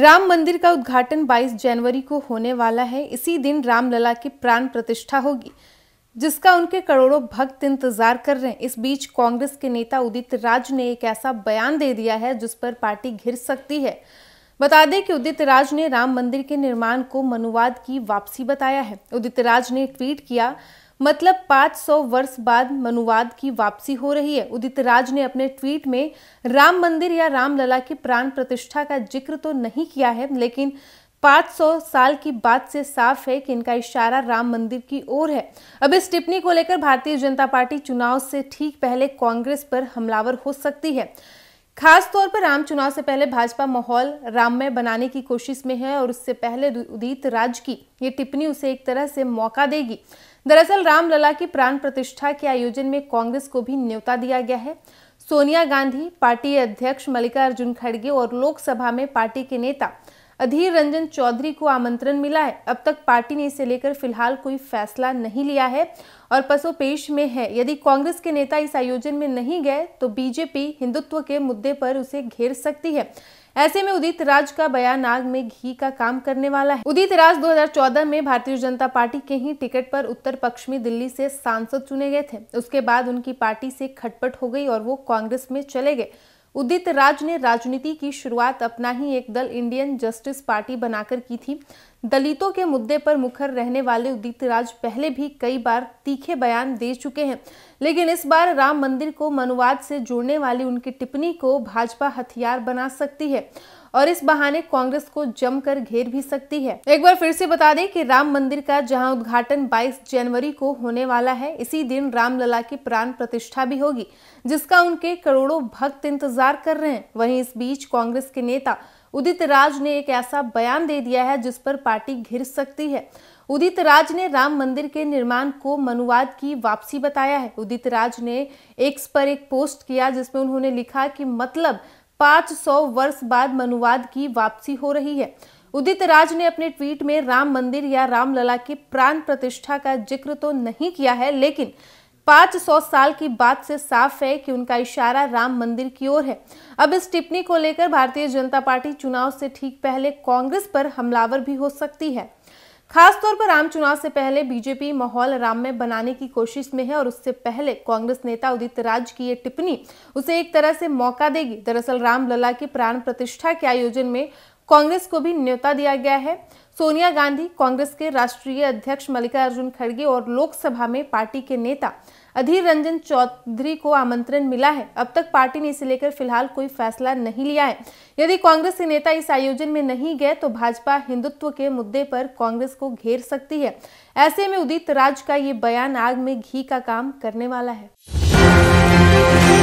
राम मंदिर का उद्घाटन 22 जनवरी को होने वाला है इसी दिन रामलला की प्राण प्रतिष्ठा होगी जिसका उनके करोड़ों भक्त इंतजार कर रहे हैं इस बीच कांग्रेस के नेता उदित राज ने एक ऐसा बयान दे दिया है जिस पर पार्टी घिर सकती है बता दें कि उदित राज ने राम मंदिर के निर्माण को मनुवाद की वापसी बताया है उदित राज ने ट्वीट किया मतलब 500 वर्ष बाद मनुवाद की वापसी हो रही है उदित राज ने अपने ट्वीट में राम मंदिर या रामलला की प्राण प्रतिष्ठा का जिक्र तो नहीं किया है लेकिन 500 साल की बात से साफ है कि इनका इशारा राम मंदिर की ओर है अब इस टिप्पणी को लेकर भारतीय जनता पार्टी चुनाव से ठीक पहले कांग्रेस पर हमलावर हो सकती है खास तौर पर आम चुनाव से पहले भाजपा माहौल राममय बनाने की कोशिश में है और उससे पहले उदित राज की ये टिप्पणी उसे एक तरह से मौका देगी दरअसल रामलला की प्राण प्रतिष्ठा के आयोजन में कांग्रेस को भी न्योता दिया गया है सोनिया गांधी पार्टी अध्यक्ष मल्लिकार्जुन खड़गे और लोकसभा में पार्टी के नेता अधीर रंजन चौधरी को आमंत्रण मिला है अब तक पार्टी ने इसे लेकर फिलहाल कोई फैसला नहीं लिया है और पसोपेश में है यदि कांग्रेस के नेता इस आयोजन में नहीं गए तो बीजेपी हिंदुत्व के मुद्दे पर उसे घेर सकती है ऐसे में उदित राज का बयान आग में घी का काम करने वाला है उदित राज 2014 में भारतीय जनता पार्टी के ही टिकट पर उत्तर पश्चिमी दिल्ली से सांसद चुने गए थे उसके बाद उनकी पार्टी से खटपट हो गई और वो कांग्रेस में चले गए उदित राज ने राजनीति की शुरुआत अपना ही एक दल इंडियन जस्टिस पार्टी बनाकर की थी दलितों के मुद्दे पर मुखर रहने वाले उदित राज पहले भी कई बार तीखे बयान दे चुके हैं लेकिन इस बार राम मंदिर को मनुवाद से जोड़ने वाली उनकी टिप्पणी को भाजपा हथियार बना सकती है और इस बहाने कांग्रेस को जमकर घेर भी सकती है एक बार फिर से बता दें कि राम मंदिर का जहां उद्घाटन 22 जनवरी को होने वाला है इसी दिन रामलला की प्राण प्रतिष्ठा भी होगी जिसका उनके करोड़ों भक्त इंतजार कर रहे हैं वहीं इस बीच कांग्रेस के नेता उदित राज ने एक ऐसा बयान दे दिया है जिस पर पार्टी घिर सकती है उदित राज ने राम मंदिर के निर्माण को मनुवाद की वापसी बताया है उदित राज ने एक्स पर एक पोस्ट किया जिसमें उन्होंने लिखा कि मतलब 500 वर्ष बाद मनुवाद की वापसी हो रही है उदित राज ने अपने ट्वीट में राम मंदिर या रामलला की प्राण प्रतिष्ठा का जिक्र तो नहीं किया है लेकिन 500 सौ साल की बात से साफ है कि उनका इशारा राम मंदिर की ओर है अब इस टिप्पणी को लेकर भारतीय जनता पार्टी चुनाव से ठीक पहले कांग्रेस पर हमलावर भी हो सकती है खासतौर पर आम चुनाव से पहले बीजेपी माहौल राम में बनाने की कोशिश में है और उससे पहले कांग्रेस नेता उदित राज की यह टिप्पणी उसे एक तरह से मौका देगी दरअसल रामलला की प्राण प्रतिष्ठा के आयोजन में कांग्रेस को भी न्योता दिया गया है सोनिया गांधी कांग्रेस के राष्ट्रीय अध्यक्ष मल्लिकार्जुन खड़गे और लोकसभा में पार्टी के नेता अधीर रंजन चौधरी को आमंत्रण मिला है अब तक पार्टी ने इसे लेकर फिलहाल कोई फैसला नहीं लिया है यदि कांग्रेस के नेता इस आयोजन में नहीं गए तो भाजपा हिंदुत्व के मुद्दे पर कांग्रेस को घेर सकती है ऐसे में उदित राज का ये बयान आग में घी का काम करने वाला है